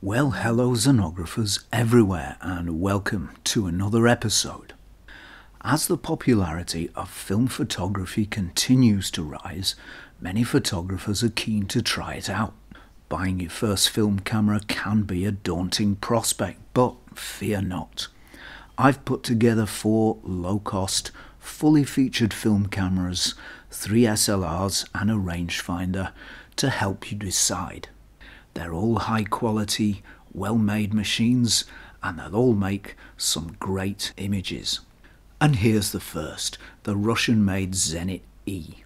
Well, hello, xenographers everywhere, and welcome to another episode. As the popularity of film photography continues to rise, many photographers are keen to try it out. Buying your first film camera can be a daunting prospect, but fear not. I've put together four low cost, fully featured film cameras, three SLRs, and a rangefinder to help you decide. They're all high quality, well made machines and they'll all make some great images. And here's the first, the Russian made Zenit E.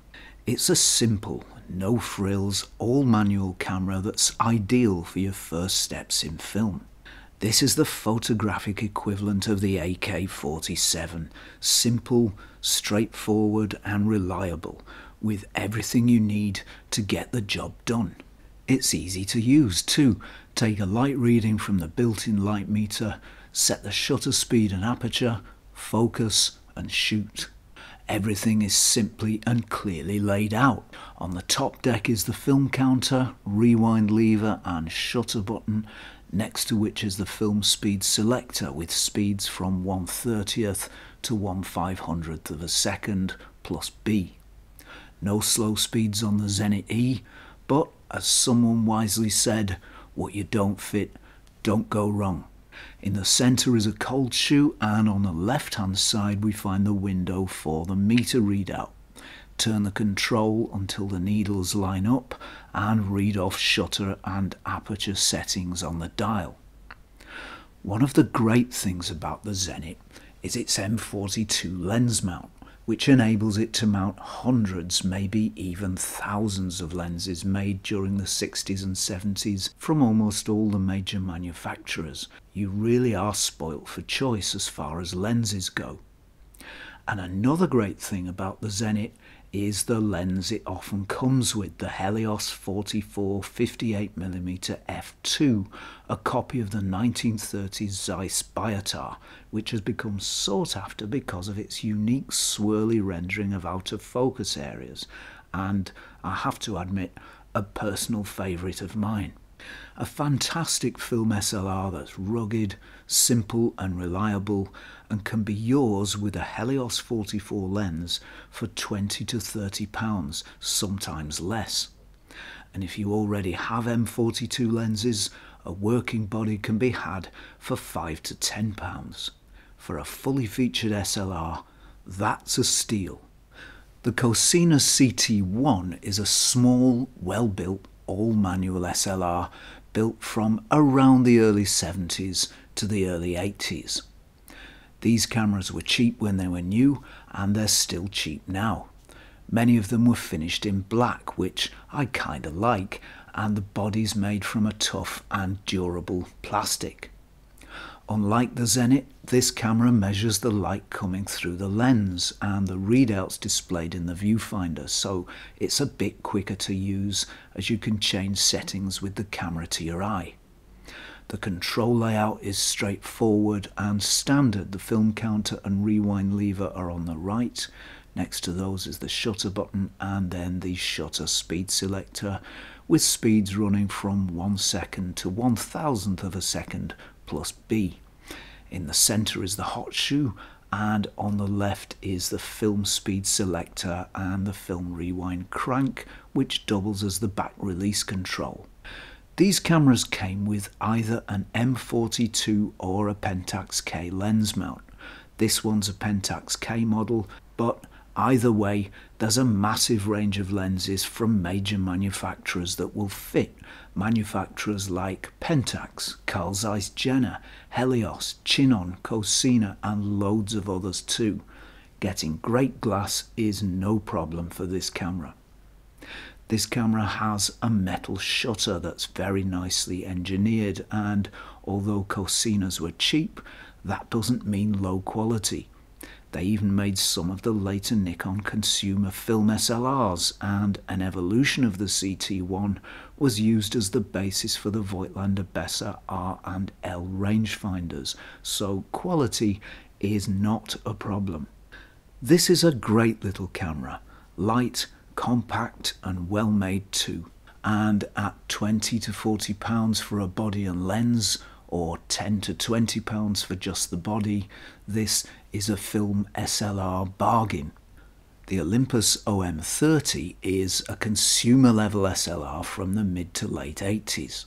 It's a simple, no frills, all manual camera that's ideal for your first steps in film. This is the photographic equivalent of the AK-47, simple, straightforward and reliable, with everything you need to get the job done. It's easy to use too. Take a light reading from the built-in light meter, set the shutter speed and aperture, focus and shoot. Everything is simply and clearly laid out. On the top deck is the film counter, rewind lever and shutter button, next to which is the film speed selector with speeds from 1 30th to 1 500th of a second plus B. No slow speeds on the Zenit E, but as someone wisely said, what you don't fit don't go wrong. In the centre is a cold shoe, and on the left hand side, we find the window for the meter readout. Turn the control until the needles line up and read off shutter and aperture settings on the dial. One of the great things about the Zenit is its M42 lens mount which enables it to mount hundreds, maybe even thousands of lenses made during the 60s and 70s from almost all the major manufacturers. You really are spoilt for choice as far as lenses go. And another great thing about the Zenit is the lens it often comes with, the Helios 44 58mm f2, a copy of the 1930s Zeiss Biotar, which has become sought after because of its unique swirly rendering of out of focus areas, and I have to admit, a personal favourite of mine. A fantastic film SLR that's rugged, simple and reliable, and can be yours with a Helios 44 lens for 20 to 30 pounds, sometimes less. And if you already have M42 lenses, a working body can be had for 5 to 10 pounds. For a fully featured SLR, that's a steal. The Cosina CT1 is a small, well-built, all-manual SLR built from around the early 70s to the early 80s. These cameras were cheap when they were new, and they're still cheap now. Many of them were finished in black, which I kinda like, and the body's made from a tough and durable plastic. Unlike the Zenit, this camera measures the light coming through the lens and the readouts displayed in the viewfinder, so it's a bit quicker to use as you can change settings with the camera to your eye. The control layout is straightforward and standard. The film counter and rewind lever are on the right. Next to those is the shutter button and then the shutter speed selector with speeds running from 1 second to 1 thousandth of a second plus B. In the center is the hot shoe and on the left is the film speed selector and the film rewind crank which doubles as the back release control. These cameras came with either an M42 or a Pentax K lens mount. This one's a Pentax K model, but either way, there's a massive range of lenses from major manufacturers that will fit. Manufacturers like Pentax, Carl Zeiss Jena, Helios, Chinon, Cosina, and loads of others too. Getting great glass is no problem for this camera. This camera has a metal shutter that's very nicely engineered and although Cosinas were cheap, that doesn't mean low quality. They even made some of the later Nikon consumer film SLRs, and an evolution of the CT1 was used as the basis for the Voigtlander Besser R and L rangefinders, so quality is not a problem. This is a great little camera, light compact and well made too. And at 20 to 40 pounds for a body and lens or 10 to 20 pounds for just the body, this is a film SLR bargain. The Olympus OM30 is a consumer level SLR from the mid to late 80s.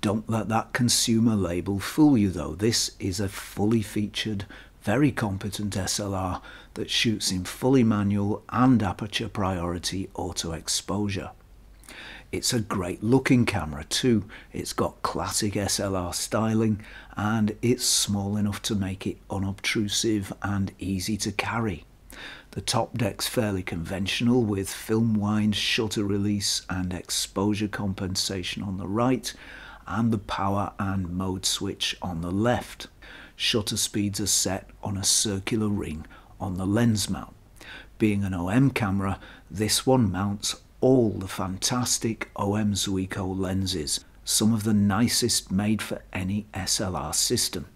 Don't let that consumer label fool you though, this is a fully featured very competent SLR that shoots in fully manual and aperture priority auto exposure. It's a great looking camera too. It's got classic SLR styling and it's small enough to make it unobtrusive and easy to carry. The top deck's fairly conventional with film wind, shutter release and exposure compensation on the right and the power and mode switch on the left shutter speeds are set on a circular ring on the lens mount. Being an OM camera, this one mounts all the fantastic OM Zuiko lenses, some of the nicest made for any SLR system.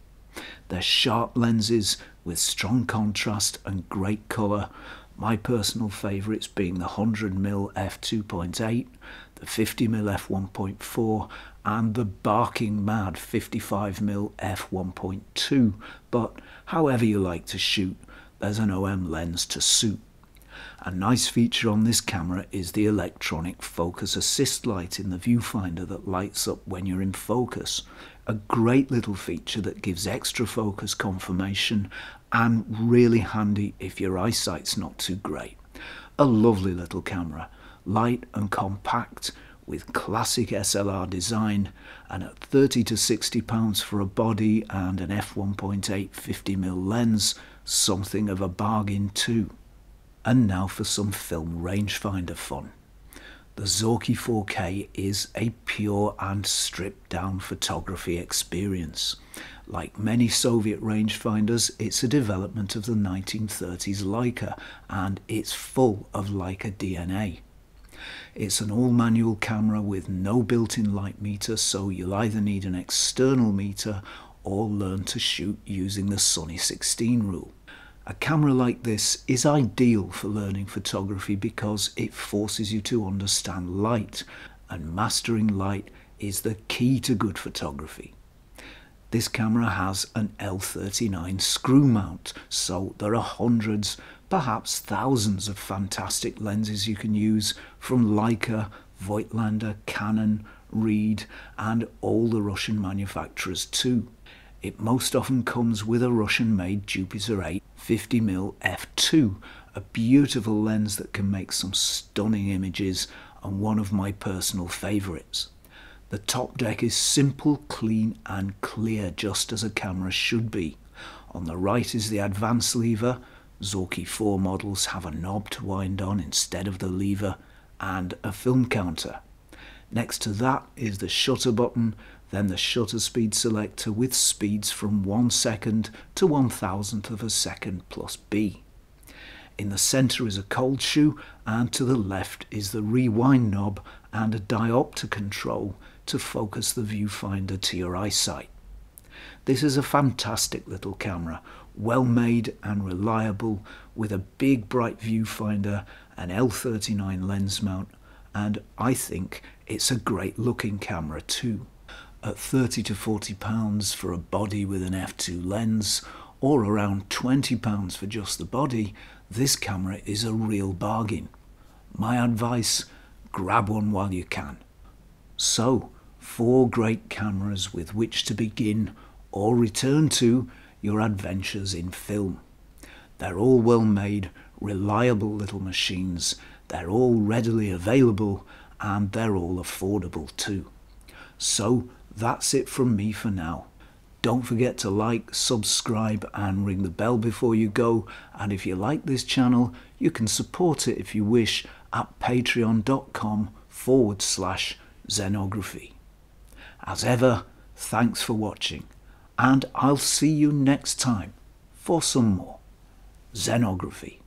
They're sharp lenses with strong contrast and great colour, my personal favourites being the 100mm f2.8, the 50mm f1.4 and the barking mad 55mm f1.2 but however you like to shoot there's an OM lens to suit. A nice feature on this camera is the electronic focus assist light in the viewfinder that lights up when you're in focus. A great little feature that gives extra focus confirmation and really handy if your eyesight's not too great. A lovely little camera, light and compact with classic SLR design and at 30 to 60 pounds for a body and an f1.8 50mm lens, something of a bargain too. And now for some film rangefinder fun. The Zorki 4K is a pure and stripped down photography experience. Like many Soviet rangefinders, it's a development of the 1930s Leica and it's full of Leica DNA. It's an all manual camera with no built-in light meter, so you'll either need an external meter or learn to shoot using the Sunny 16 rule. A camera like this is ideal for learning photography because it forces you to understand light, and mastering light is the key to good photography. This camera has an L39 screw mount, so there are hundreds perhaps thousands of fantastic lenses you can use from Leica, Voigtlander, Canon, Reed, and all the Russian manufacturers too. It most often comes with a Russian made Jupiter 8 50mm f2, a beautiful lens that can make some stunning images and one of my personal favourites. The top deck is simple, clean and clear just as a camera should be. On the right is the advance lever, Zorki 4 models have a knob to wind on instead of the lever and a film counter. Next to that is the shutter button, then the shutter speed selector with speeds from 1 second to 1,000th of a second plus B. In the centre is a cold shoe and to the left is the rewind knob and a diopter control to focus the viewfinder to your eyesight. This is a fantastic little camera, well made and reliable with a big bright viewfinder, an L39 lens mount, and I think it's a great looking camera too. At 30 to 40 pounds for a body with an f2 lens, or around 20 pounds for just the body, this camera is a real bargain. My advice, grab one while you can. So, four great cameras with which to begin or return to your adventures in film. They're all well made, reliable little machines, they're all readily available, and they're all affordable too. So that's it from me for now. Don't forget to like, subscribe and ring the bell before you go and if you like this channel you can support it if you wish at patreon.com forward slash xenography. As ever, thanks for watching and I'll see you next time for some more Zenography.